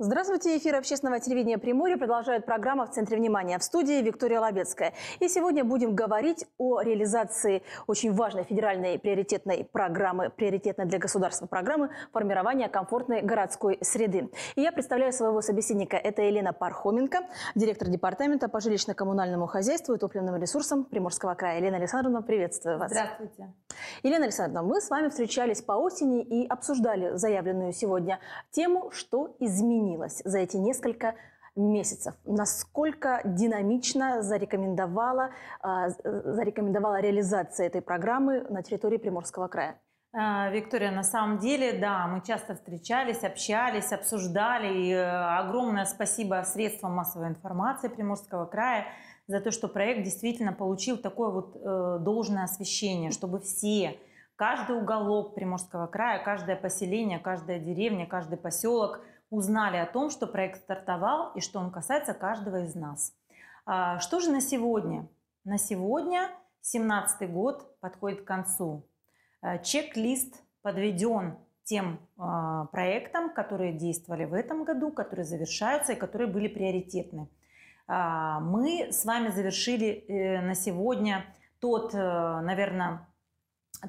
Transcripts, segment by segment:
Здравствуйте, эфир общественного телевидения «Приморье» продолжает программа «В центре внимания». В студии Виктория Лобецкая. И сегодня будем говорить о реализации очень важной федеральной приоритетной программы, приоритетной для государства программы формирования комфортной городской среды. И я представляю своего собеседника. Это Елена Пархоменко, директор департамента по жилищно-коммунальному хозяйству и топливным ресурсам Приморского края. Елена Александровна, приветствую вас. Здравствуйте. Елена Александровна, мы с вами встречались по осени и обсуждали заявленную сегодня тему «Что изменить?» изменилась за эти несколько месяцев, насколько динамично зарекомендовала, а, зарекомендовала реализация этой программы на территории Приморского края. А, Виктория, на самом деле, да, мы часто встречались, общались, обсуждали. И э, огромное спасибо средствам массовой информации Приморского края за то, что проект действительно получил такое вот э, должное освещение, чтобы все, каждый уголок Приморского края, каждое поселение, каждая деревня, каждый поселок – узнали о том, что проект стартовал и что он касается каждого из нас. А, что же на сегодня? На сегодня 17 год подходит к концу. А, чек-лист подведен тем а, проектам, которые действовали в этом году, которые завершаются и которые были приоритетны. Мы с вами завершили э, на сегодня тот, э, наверное,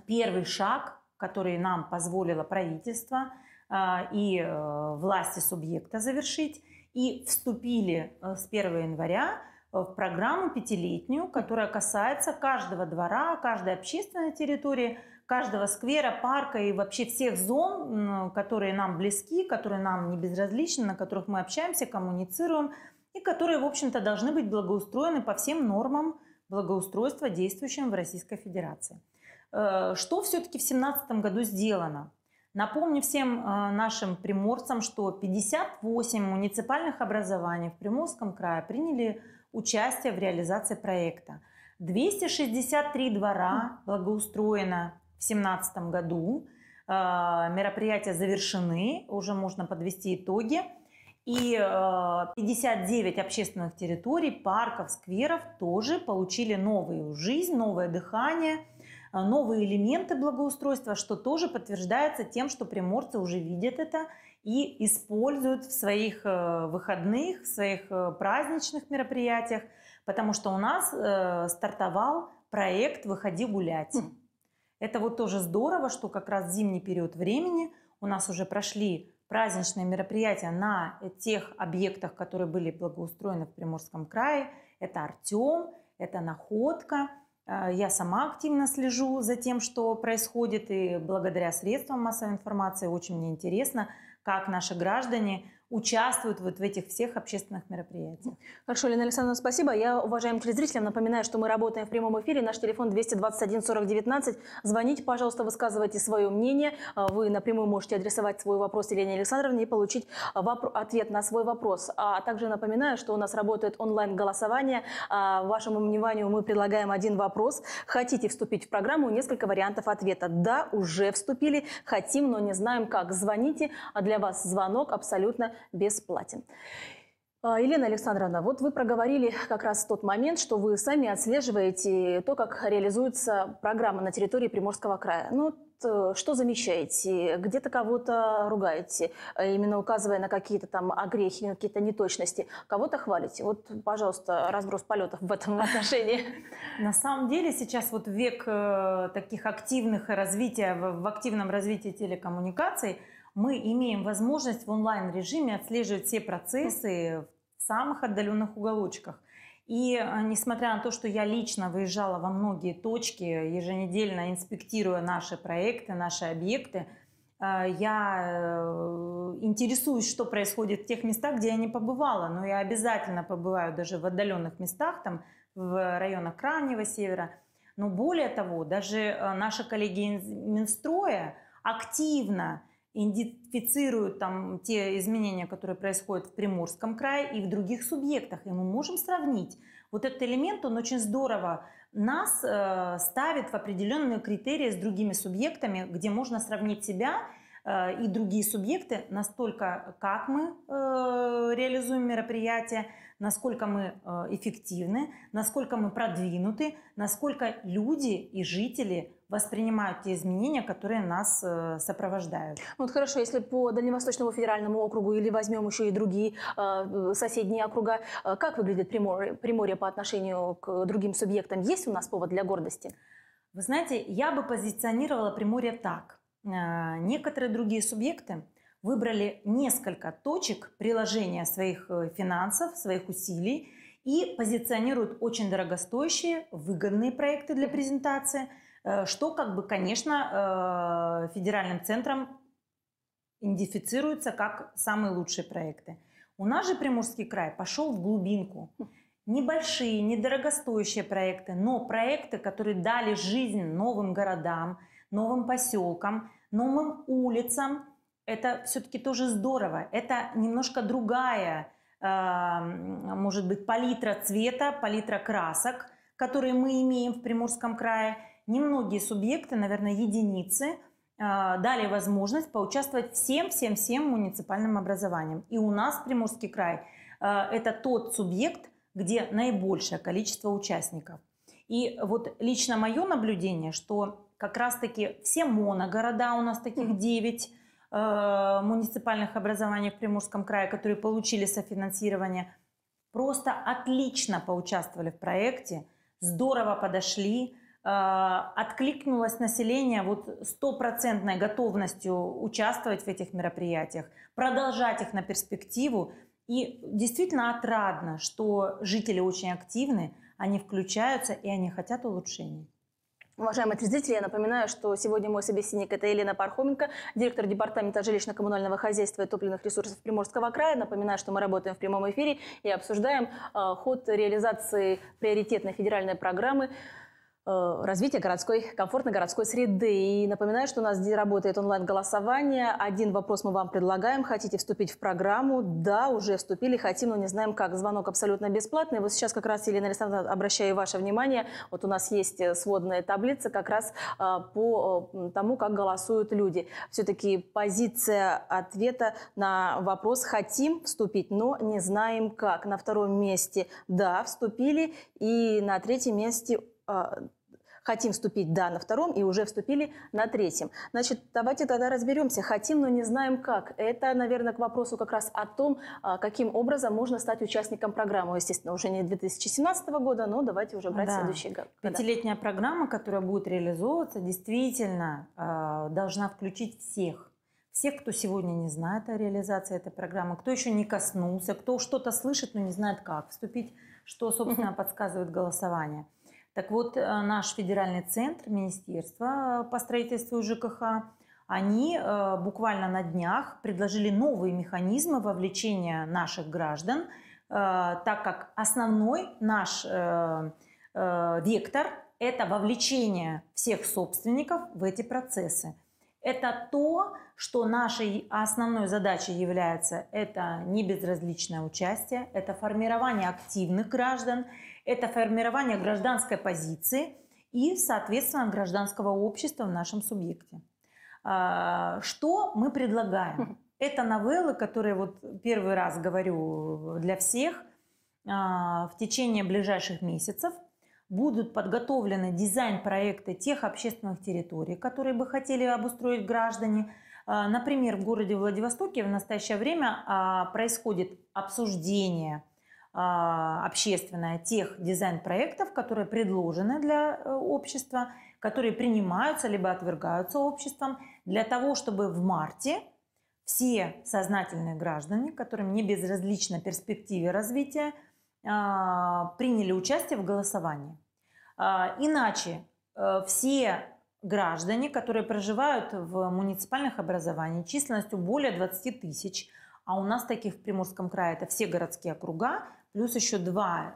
первый шаг, который нам позволило правительство – а, и э, власти субъекта завершить, и вступили э, с 1 января э, в программу пятилетнюю, которая касается каждого двора, каждой общественной территории, каждого сквера, парка и вообще всех зон, которые нам близки, которые нам не безразличны, на которых мы общаемся, коммуницируем, и которые, в общем-то, должны быть благоустроены по всем нормам благоустройства, действующим в Российской Федерации. Что все-таки в 2017 году сделано? Напомню всем а, нашим приморцам, что 58 муниципальных образований в Приморском крае приняли участие в реализации проекта. 263 двора хм. благоустроено в 2017 году. А, мероприятия завершены, уже можно подвести итоги. И 59 а, общественных территорий, парков, скверов тоже получили новую жизнь, новое дыхание – а, новые элементы благоустройства, что тоже подтверждается тем, что приморцы уже видят это и используют в своих э, выходных, в своих э, праздничных мероприятиях, потому что у нас э, стартовал проект «Выходи гулять». Хм. Это вот тоже здорово, что как раз в зимний период времени у нас уже прошли праздничные мероприятия на тех объектах, которые были благоустроены в Приморском крае. Это Артем, это Находка – а, я сама активно слежу за тем, что происходит, и благодаря средствам массовой информации очень мне интересно, как наши граждане участвуют вот в этих всех общественных мероприятиях. Хорошо, Лена Александровна, спасибо. Я, уважаемым телезрителям, напоминаю, что мы работаем в прямом эфире. Наш телефон 221 40 19. Звоните, пожалуйста, высказывайте свое мнение. А, вы напрямую можете адресовать свой вопрос Елене Александровне и получить ответ на свой вопрос. А также напоминаю, что у нас работает онлайн-голосование. А, вашему вниманию мы предлагаем один вопрос. Хотите вступить в программу? Несколько вариантов ответа. Да, уже вступили. Хотим, но не знаем как. Звоните. А Для вас звонок абсолютно бесплатен. А, Елена Александровна, вот вы проговорили как раз тот момент, что вы сами отслеживаете то, как реализуется программа на территории Приморского края. Ну, э, что замечаете? Где-то кого-то ругаете, э, именно указывая на какие-то там огрехи, на какие-то неточности. Кого-то хвалите. Вот, пожалуйста, разброс полетов в этом отношении. На самом деле сейчас вот век э, таких активных развития, в активном развитии телекоммуникаций – мы имеем возможность в онлайн-режиме отслеживать все процессы в самых отдаленных уголочках. И э, несмотря на то, что я лично выезжала во многие точки, еженедельно инспектируя наши проекты, наши объекты, э, я э, интересуюсь, что происходит в тех местах, где я не побывала, но я обязательно побываю даже в отдаленных местах, там в районах Крайнего Севера. Но более того, даже наши коллеги из Минстроя активно идентифицируют там те изменения, которые происходят в Приморском крае и в других субъектах, и мы можем сравнить. Вот этот элемент, он очень здорово нас э, ставит в определенные критерии с другими субъектами, где можно сравнить себя э, и другие субъекты настолько, как мы э, реализуем мероприятие, насколько мы э, эффективны, насколько мы продвинуты, насколько люди и жители воспринимают те изменения, которые нас э, сопровождают. Ну вот хорошо, если по Дальневосточному федеральному округу или возьмем еще и другие э, соседние округа, как выглядит Приморье, Приморье по отношению к другим субъектам? Есть у нас повод для гордости? Вы знаете, я бы позиционировала Приморье так. Некоторые другие субъекты, выбрали несколько точек приложения своих э, финансов, своих усилий и позиционируют очень дорогостоящие, выгодные проекты для презентации, э, что, как бы, конечно, э, федеральным центром идентифицируется как самые лучшие проекты. У нас же Приморский край пошел в глубинку. Небольшие, недорогостоящие проекты, но проекты, которые дали жизнь новым городам, новым поселкам, новым улицам, это все-таки тоже здорово. Это немножко другая, а, может быть, палитра цвета, палитра красок, которые мы имеем в Приморском крае. Немногие субъекты, наверное, единицы, а, дали возможность поучаствовать всем-всем-всем муниципальным образованием. И у нас Приморский край а, – это тот субъект, где наибольшее количество участников. И вот лично мое наблюдение, что как раз-таки все моногорода, у нас таких 9, Э, муниципальных образованиях в Приморском крае, которые получили софинансирование, просто отлично поучаствовали в проекте, здорово подошли, э, откликнулось население вот стопроцентной готовностью участвовать в этих мероприятиях, продолжать их на перспективу. И действительно отрадно, что жители очень активны, они включаются и они хотят улучшений. Уважаемые телезрители, я напоминаю, что сегодня мой собеседник – это Елена Пархоменко, директор Департамента жилищно-коммунального хозяйства и топливных ресурсов Приморского края. Напоминаю, что мы работаем в прямом эфире и обсуждаем э, ход реализации приоритетной федеральной программы Э, развития городской, комфортной городской среды. И напоминаю, что у нас здесь работает онлайн-голосование. Один вопрос мы вам предлагаем. Хотите вступить в программу? Да, уже вступили, хотим, но не знаем как. Звонок абсолютно бесплатный. Вот сейчас как раз, Елена Александровна, обращаю ваше внимание, вот у нас есть э, сводная таблица как раз э, по тому, как голосуют люди. Все-таки позиция ответа на вопрос «хотим вступить, но не знаем как». На втором месте «да, вступили» и на третьем месте хотим вступить, да, на втором, и уже вступили на третьем. Значит, давайте тогда разберемся. Хотим, но не знаем как. Это, наверное, к вопросу как раз о том, а, каким образом можно стать участником программы. Естественно, уже не 2017 года, но давайте уже брать да. следующий год. Пятилетняя программа, которая будет реализовываться, действительно а, должна включить всех. Всех, кто сегодня не знает о реализации этой программы, кто еще не коснулся, кто что-то слышит, но не знает как вступить, что, собственно, подсказывает голосование – так вот, э, наш федеральный центр, Министерство э, по строительству ЖКХ, они э, буквально на днях предложили новые механизмы вовлечения наших граждан, так как основной наш вектор – это вовлечение всех собственников в эти процессы. Это то, что нашей основной задачей является, это не безразличное участие, это формирование активных граждан – это формирование гражданской позиции и, соответственно, гражданского общества в нашем субъекте. А, что мы предлагаем? Это новеллы, которые вот первый раз говорю для всех. А, в течение ближайших месяцев будут подготовлены дизайн-проекты тех общественных территорий, которые бы хотели обустроить граждане. А, например, в городе Владивостоке в настоящее время происходит обсуждение – а, общественная тех дизайн-проектов, которые предложены для э, общества, которые принимаются либо отвергаются обществом, для того, чтобы в марте все сознательные граждане, которым не безразлична перспективе развития, а, приняли участие в голосовании. А, иначе э, все граждане, которые проживают в муниципальных образованиях численностью более 20 тысяч, а у нас таких в Приморском крае это все городские округа, Плюс еще два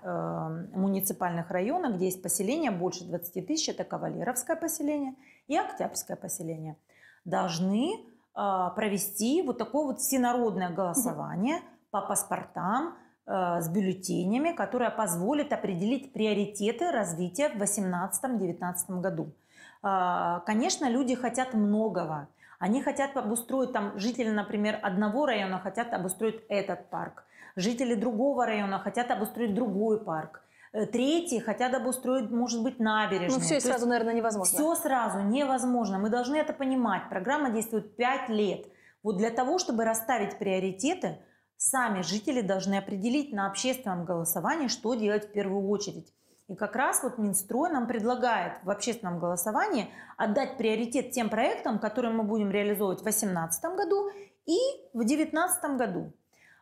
э, муниципальных района, где есть поселения больше 20 тысяч, это Кавалеровское поселение и Октябрьское поселение, должны э, провести вот такое вот всенародное голосование по паспортам э, с бюллетенями, которое позволит определить приоритеты развития в 2018-2019 году. Э, конечно, люди хотят многого они хотят обустроить там, жители, например, одного района хотят обустроить этот парк. Жители другого района хотят обустроить другой парк. Э, третьи хотят обустроить, может быть, набережную. Ну, все То сразу, наверное, невозможно. Все сразу невозможно. Мы должны это понимать. Программа действует 5 лет. Вот для того, чтобы расставить приоритеты, сами жители должны определить на общественном голосовании, что делать в первую очередь. И как раз вот Минстрой нам предлагает в общественном голосовании отдать приоритет тем проектам, которые мы будем реализовывать в 2018 году и в 2019 году.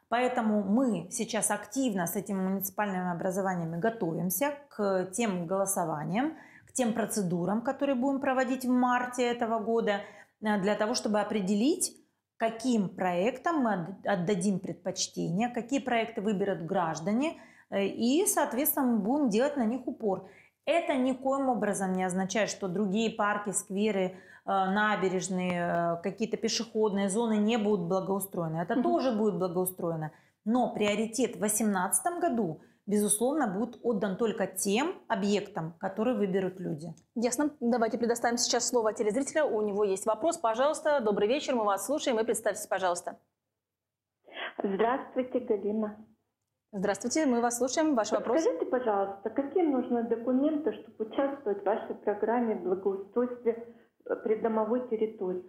Поэтому мы сейчас активно с этими муниципальными образованиями готовимся к тем голосованиям, к тем процедурам, которые будем проводить в марте этого года, э, для того, чтобы определить, каким проектам мы отдадим предпочтение, какие проекты выберут граждане – Э, и, соответственно, мы будем делать на них упор. Это никоим образом не означает, что другие парки, скверы, э, набережные, э, какие-то пешеходные зоны не будут благоустроены. Это угу. тоже будет благоустроено. Но приоритет в 2018 году, безусловно, будет отдан только тем объектам, которые выберут люди. Ясно. Давайте предоставим сейчас слово телезрителя. У него есть вопрос. Пожалуйста, добрый вечер, мы вас слушаем и представьтесь, пожалуйста. Здравствуйте, Галина. Здравствуйте, мы вас слушаем. Ваш вопрос. Скажите, пожалуйста, какие нужны документы, чтобы участвовать в вашей программе благоустройства э, придомовой территории?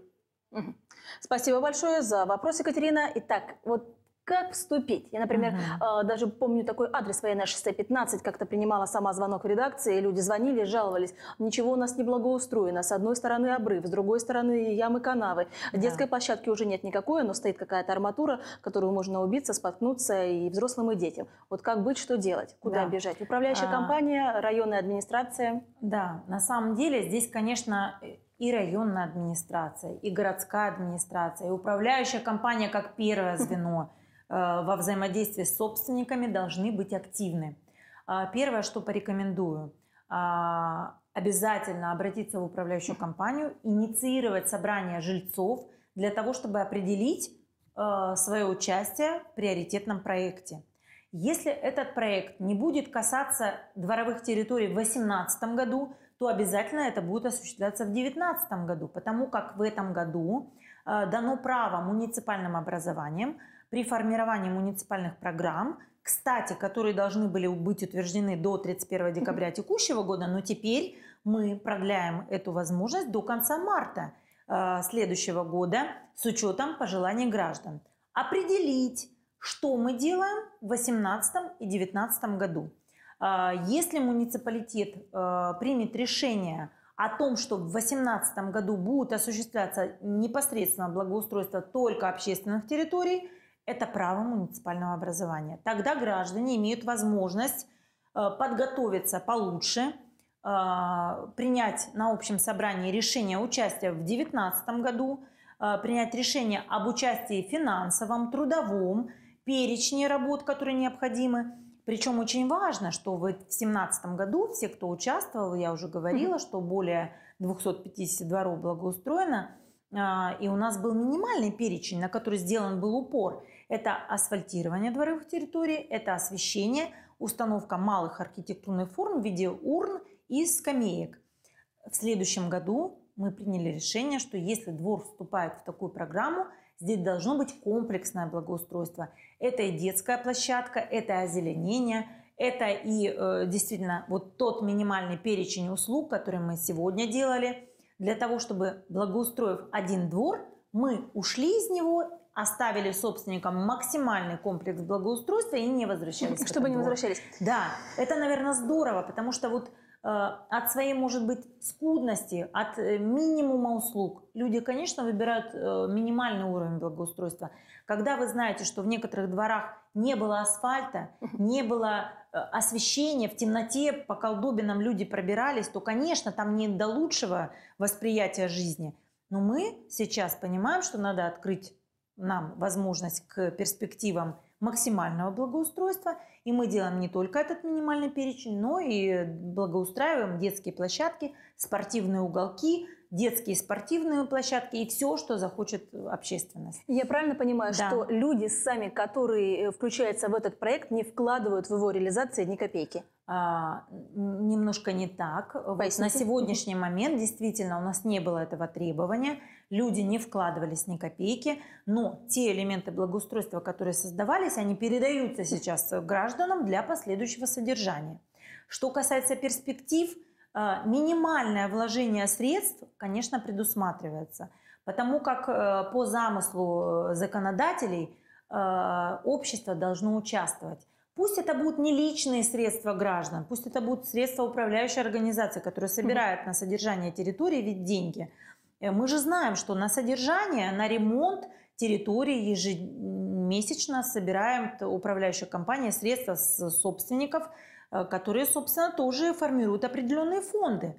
Спасибо большое за вопрос, Екатерина. Итак, вот как вступить? Я, например, uh даже помню такой адрес военная шоссе 15, как-то принимала сама звонок в редакции, люди звонили, жаловались, ничего у нас не благоустроено, с одной стороны обрыв, с другой стороны ямы, канавы, uh-huh. детской площадки уже нет никакой, но стоит какая-то арматура, которую можно убиться, споткнуться и взрослым, и детям. Вот как быть, что делать, куда да. бежать? Управляющая uh компания, районная администрация? Да, на самом деле здесь, конечно, и районная администрация, и городская администрация, и управляющая компания как первое звено – Э, во взаимодействии с собственниками должны быть активны. А, первое, что порекомендую, а, обязательно обратиться в управляющую компанию, инициировать собрание жильцов для того, чтобы определить э, свое участие в приоритетном проекте. Если этот проект не будет касаться дворовых территорий в 2018 году, то обязательно это будет осуществляться в 2019 году, потому как в этом году э, дано право муниципальным образованиям при формировании муниципальных программ, кстати, которые должны были быть утверждены до 31 декабря текущего года, но теперь мы продляем эту возможность до конца марта э, следующего года с учетом пожеланий граждан. Определить, что мы делаем в 2018 и 2019 году. Э, если муниципалитет э, примет решение о том, что в 2018 году будут осуществляться непосредственно благоустройство только общественных территорий – это право муниципального образования. Тогда граждане имеют возможность э, подготовиться получше, э, принять на общем собрании решение участия в 2019 году, э, принять решение об участии финансовом, трудовом, перечне работ, которые необходимы. Причем очень важно, что в 2017 году все, кто участвовал, я уже говорила, что более 250 дворов благоустроено, и у нас был минимальный перечень, на который сделан был упор. Это асфальтирование дворовых территорий, это освещение, установка малых архитектурных форм в виде урн и скамеек. В следующем году мы приняли решение, что если двор вступает в такую программу, здесь должно быть комплексное благоустройство. Это и детская площадка, это и озеленение, это и э, действительно вот тот минимальный перечень услуг, который мы сегодня делали, для того, чтобы благоустроив один двор, мы ушли из него оставили собственникам максимальный комплекс благоустройства и не возвращались. Чтобы не возвращались. Да, это, наверное, здорово, потому что вот э, от своей, может быть, скудности, от э, минимума услуг люди, конечно, выбирают э, минимальный уровень благоустройства. Когда вы знаете, что в некоторых дворах не было асфальта, не было э, освещения, в темноте, по колдобинам люди пробирались, то, конечно, там не до лучшего восприятия жизни. Но мы сейчас понимаем, что надо открыть нам возможность к перспективам максимального благоустройства. И мы делаем не только этот минимальный перечень, но и благоустраиваем детские площадки, спортивные уголки, детские спортивные площадки и все, что захочет общественность. Я правильно понимаю, да. что люди сами, которые э, включаются в этот проект, не вкладывают в его реализацию ни копейки? А, немножко не так. Вот на сегодняшний момент действительно у нас не было этого требования люди не вкладывались ни копейки, но те элементы благоустройства, которые создавались, они передаются сейчас гражданам для последующего содержания. Что касается перспектив, э, минимальное вложение средств, конечно, предусматривается, потому как э, по замыслу э, законодателей общество должно участвовать. Пусть это будут не личные средства граждан, пусть это будут средства управляющей организации, которая собирает на содержание территории ведь деньги, Э, мы же знаем, что на содержание, на ремонт территории ежемесячно собираем управляющая компания средства с собственников, э, которые, собственно, тоже формируют определенные фонды.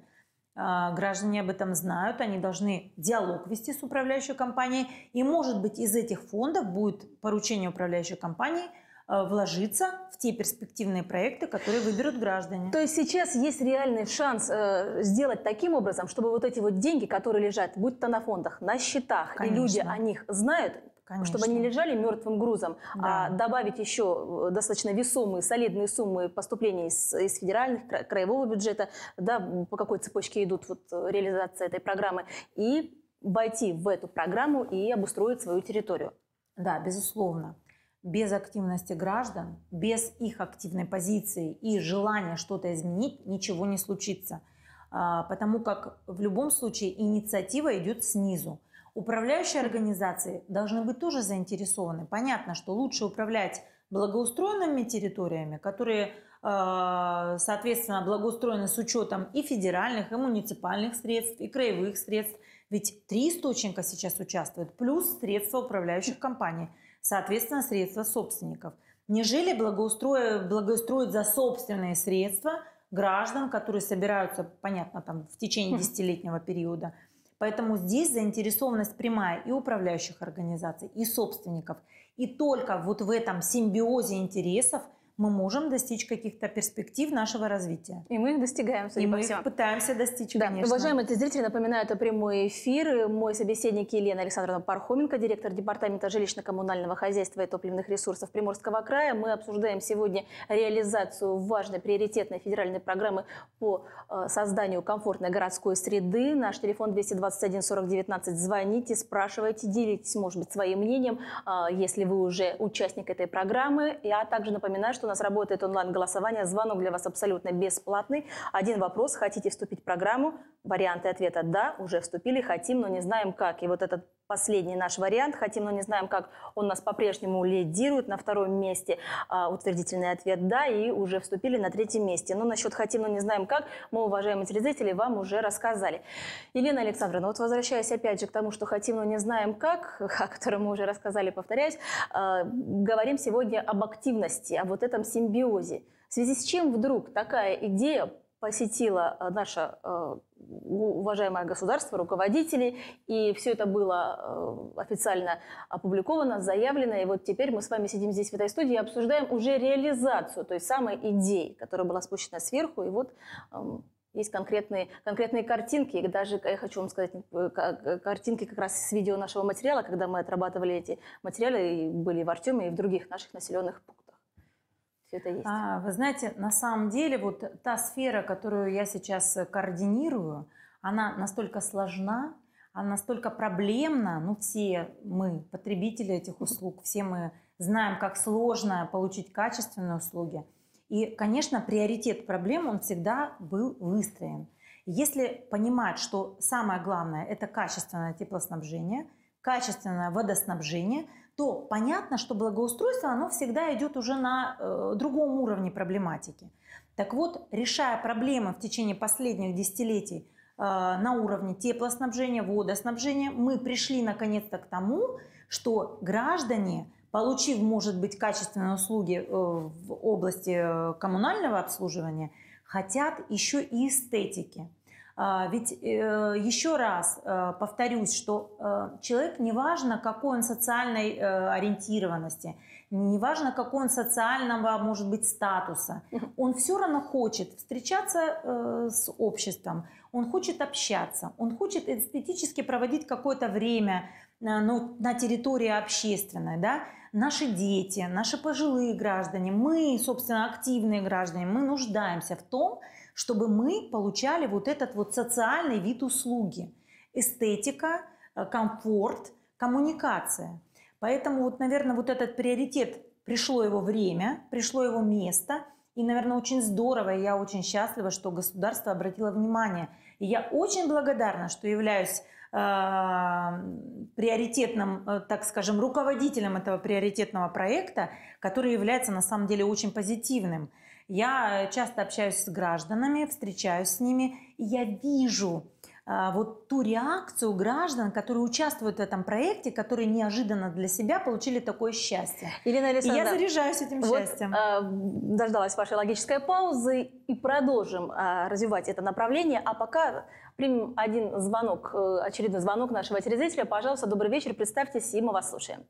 А, граждане об этом знают, они должны диалог вести с управляющей компанией, и, может быть, из этих фондов будет поручение управляющей компании – Э, вложиться в те перспективные проекты, которые выберут граждане. То есть сейчас есть реальный шанс э, сделать таким образом, чтобы вот эти вот деньги, которые лежат, будь то на фондах, на счетах, Конечно. и люди о них знают, Конечно. чтобы они не лежали мертвым грузом, а да. а добавить еще э, достаточно весомые, солидные суммы поступлений из, из федеральных, кра краевого бюджета, да, по какой цепочке идут вот э, реализация этой программы, и войти в эту программу и обустроить свою территорию. Да, безусловно без активности граждан, без их активной позиции и желания что-то изменить ничего не случится. А, потому как в любом случае инициатива идет снизу. Управляющие организации должны быть тоже заинтересованы. Понятно, что лучше управлять благоустроенными территориями, которые, а, соответственно, благоустроены с учетом и федеральных, и муниципальных средств, и краевых средств. Ведь три источника сейчас участвуют, плюс средства управляющих компаний – соответственно, средства собственников. Нежели благоустроить, благоустроить за собственные средства граждан, которые собираются, понятно, там, в течение хм. десятилетнего периода. Поэтому здесь заинтересованность прямая и управляющих организаций, и собственников. И только вот в этом симбиозе интересов – мы можем достичь каких-то перспектив нашего развития. И мы их достигаем, судя И мы всему. пытаемся достичь, да. конечно. Уважаемые зрители, напоминаю, это прямой эфир. Мой собеседник Елена Александровна Пархоменко, директор Департамента жилищно-коммунального хозяйства и топливных ресурсов Приморского края. Мы обсуждаем сегодня реализацию важной приоритетной федеральной программы по э, созданию комфортной городской среды. Наш телефон 221 40 19. Звоните, спрашивайте, делитесь, может быть, своим мнением, э, если вы уже участник этой программы. Я а также напоминаю, что что у нас работает онлайн-голосование. Звонок для вас абсолютно бесплатный. Один вопрос. Хотите вступить в программу? Варианты ответа «да», уже вступили, хотим, но не знаем как. И вот этот последний наш вариант. Хотим, но не знаем, как он нас по-прежнему лидирует. На втором месте а, утвердительный ответ «да» и уже вступили на третьем месте. Но насчет «хотим, но не знаем, как» мы, уважаемые телезрители, вам уже рассказали. Елена Александровна, вот возвращаясь опять же к тому, что «хотим, но не знаем, как», о котором мы уже рассказали, повторяюсь, а, говорим сегодня об активности, о вот этом симбиозе. В связи с чем вдруг такая идея посетила э, наше э, уважаемое государство, руководители, и все это было э, официально опубликовано, заявлено, и вот теперь мы с вами сидим здесь в этой студии и обсуждаем уже реализацию той самой идеи, которая была спущена сверху, и вот эм, есть конкретные, конкретные картинки, и даже, я хочу вам сказать, картинки как раз с видео нашего материала, когда мы отрабатывали эти материалы, и были в Артеме и в других наших населенных пунктах. Все это есть. А, вы знаете, на самом деле вот та сфера, которую я сейчас э, координирую, она настолько сложна, она настолько проблемна, ну все мы, потребители этих услуг, все мы знаем, как сложно получить качественные услуги. И, конечно, приоритет проблем, он всегда был выстроен. Если понимать, что самое главное – это качественное теплоснабжение, качественное водоснабжение – то понятно, что благоустройство, оно всегда идет уже на э, другом уровне проблематики. Так вот, решая проблемы в течение последних десятилетий э, на уровне теплоснабжения, водоснабжения, мы пришли наконец-то к тому, что граждане, получив, может быть, качественные услуги э, в области э, коммунального обслуживания, хотят еще и эстетики – а, ведь э, еще раз э, повторюсь, что э, человек, неважно какой он социальной ориентированности, неважно какой он социального, может быть, статуса, он все равно хочет встречаться с обществом, он хочет общаться, он хочет эстетически проводить какое-то время ну, на территории общественной, да, наши дети, наши пожилые граждане, мы, собственно, активные граждане, мы нуждаемся в том, чтобы мы получали вот этот вот социальный вид услуги. Эстетика, э, комфорт, коммуникация. Поэтому вот, наверное, вот этот приоритет, пришло его время, пришло его место. И, наверное, очень здорово, и я очень счастлива, что государство обратило внимание. И я очень благодарна, что являюсь э, приоритетным, э, так скажем, руководителем этого приоритетного проекта, который является на самом деле очень позитивным. Я часто общаюсь с гражданами, встречаюсь с ними, и я вижу а, вот ту реакцию граждан, которые участвуют в этом проекте, которые неожиданно для себя получили такое счастье. Елена Александровна, и я заряжаюсь этим вот, счастьем. А, дождалась вашей логической паузы и продолжим э, развивать это направление. А пока примем один звонок, э, очередной звонок нашего телезрителя. Пожалуйста, добрый вечер, представьтесь, и мы вас слушаем.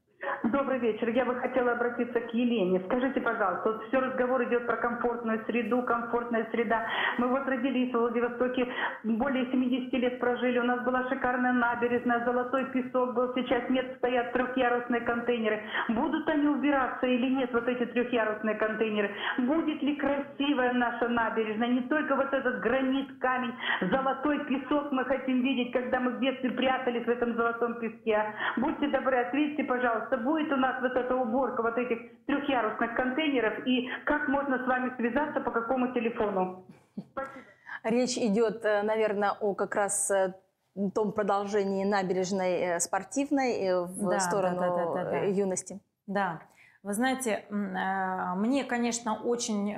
Добрый вечер. Я бы хотела обратиться к Елене. Скажите, пожалуйста, вот все разговор идет про комфортную среду, комфортная среда. Мы вот родились в Владивостоке, более 70 лет прожили, у нас была шикарная набережная, золотой песок был, сейчас нет, стоят трехъярусные контейнеры. Будут они убираться или нет, вот эти трехъярусные контейнеры? Будет ли красивая наша набережная? Не только вот этот гранит, камень, золотой песок мы хотим видеть, когда мы в детстве прятались в этом золотом песке. А? Будьте добры, ответьте, пожалуйста, пожалуйста, будет у нас вот эта уборка вот этих трехъярусных контейнеров и как можно с вами связаться по какому телефону? Спасибо. Речь идет, э, наверное, о как раз э, том продолжении набережной э, спортивной в да, сторону да, да, да, да, да. юности. Да. Вы знаете, мне, конечно, очень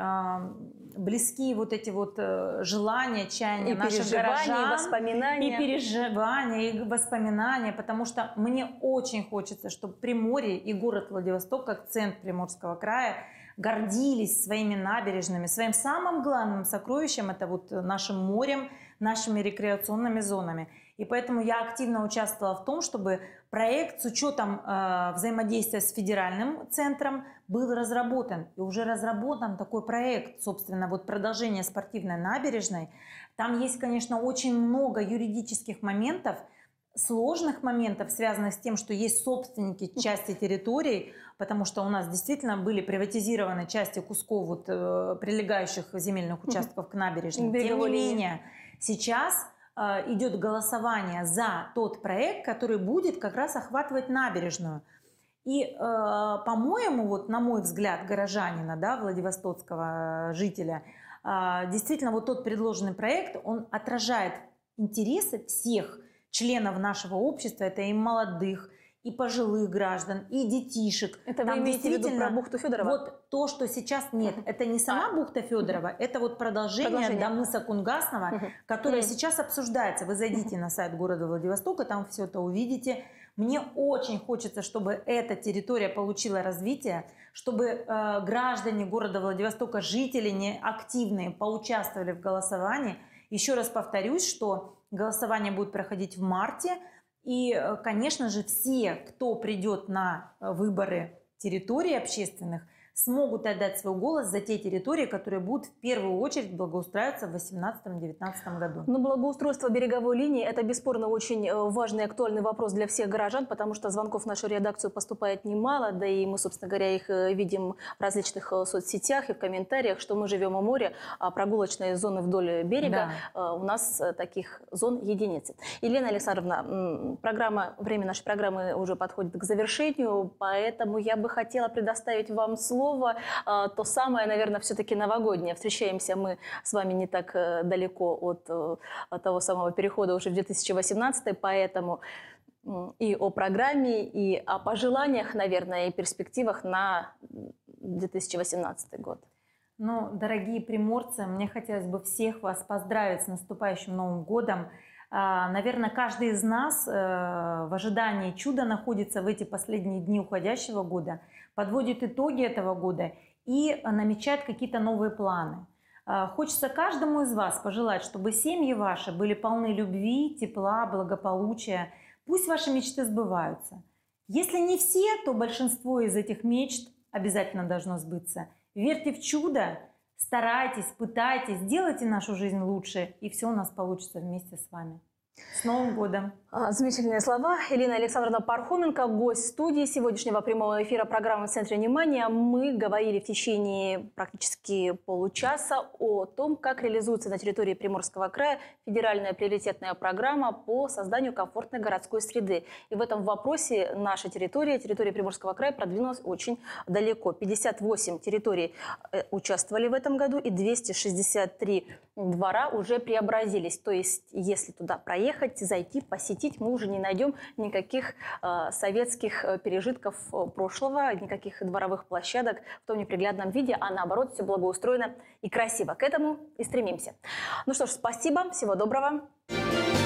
близкие вот эти вот э, желания, чаяния и наших горожан. И воспоминания. И переживания, и воспоминания, потому что мне очень хочется, чтобы Приморье и город Владивосток, как центр Приморского края, гордились своими набережными, своим самым главным сокровищем, это вот нашим морем, нашими рекреационными зонами. И поэтому я активно участвовала в том, чтобы проект с учетом э, взаимодействия с федеральным центром был разработан и уже разработан такой проект, собственно, вот продолжение спортивной набережной. Там есть, конечно, очень много юридических моментов, сложных моментов, связанных с тем, что есть собственники части территории, потому что у нас действительно были приватизированы части кусков вот, э, прилегающих земельных участков к набережной. Тем не менее, сейчас э, идет голосование за тот проект, который будет как раз охватывать набережную. И, э, по-моему, вот на мой взгляд, горожанина, да, Владивостокского э, жителя, э, действительно вот тот предложенный проект, он отражает интересы всех членов нашего общества, это и молодых, и пожилых граждан, и детишек. Это Там вы имеете в виду про бухту Федорова? Вот то, что сейчас нет. Это не сама а. бухта Федорова, это вот продолжение, продолжение. до мыса Кунгасного, которое сейчас обсуждается. Вы зайдите на сайт города Владивостока, там все это увидите. Мне очень хочется, чтобы эта территория получила развитие, чтобы э, граждане города Владивостока, жители не активные, поучаствовали в голосовании. Еще раз повторюсь, что голосование будет проходить в марте. И, э, конечно же, все, кто придет на э, выборы территорий общественных, смогут отдать свой голос за те территории, которые будут в первую очередь благоустраиваться в 2018-2019 году. Но благоустройство береговой линии – это бесспорно очень э, важный и актуальный вопрос для всех горожан, потому что звонков в нашу редакцию поступает немало, да и мы, собственно говоря, их э, видим в различных э, соцсетях и в комментариях, что мы живем у моря, а прогулочные зоны вдоль берега да. у нас таких зон единицы. Елена Александровна, программа, время нашей программы уже подходит к завершению, поэтому я бы хотела предоставить вам слово слово, а, то самое, наверное, все-таки новогоднее. Встречаемся мы с вами не так э, далеко от, э, от того самого перехода уже в 2018, поэтому и о программе, и о пожеланиях, наверное, и перспективах на 2018 год. Ну, дорогие приморцы, мне хотелось бы всех вас поздравить с наступающим Новым годом. А, наверное, каждый из нас э, в ожидании чуда находится в эти последние дни уходящего года – подводит итоги этого года и э, намечает какие-то новые планы. А, хочется каждому из вас пожелать, чтобы семьи ваши были полны любви, тепла, благополучия. Пусть ваши мечты сбываются. Если не все, то большинство из этих мечт обязательно должно сбыться. Верьте в чудо, старайтесь, пытайтесь, делайте нашу жизнь лучше, и все у нас получится вместе с вами. С Новым годом! А, замечательные слова. Елена Александровна Пархоменко, гость студии сегодняшнего прямого эфира программы «Центре внимания». Мы говорили в течение практически получаса о том, как реализуется на территории Приморского края федеральная приоритетная программа по созданию комфортной городской среды. И в этом вопросе наша территория, территория Приморского края, продвинулась очень далеко. 58 территорий э, участвовали в этом году и 263 двора уже преобразились. То есть, если туда проехать, зайти, посетить, совместить, мы уже не найдем никаких э, советских э, пережитков э, прошлого, никаких дворовых площадок в том неприглядном виде, а наоборот все благоустроено и красиво. К этому и стремимся. Ну что ж, спасибо, всего доброго. Thank you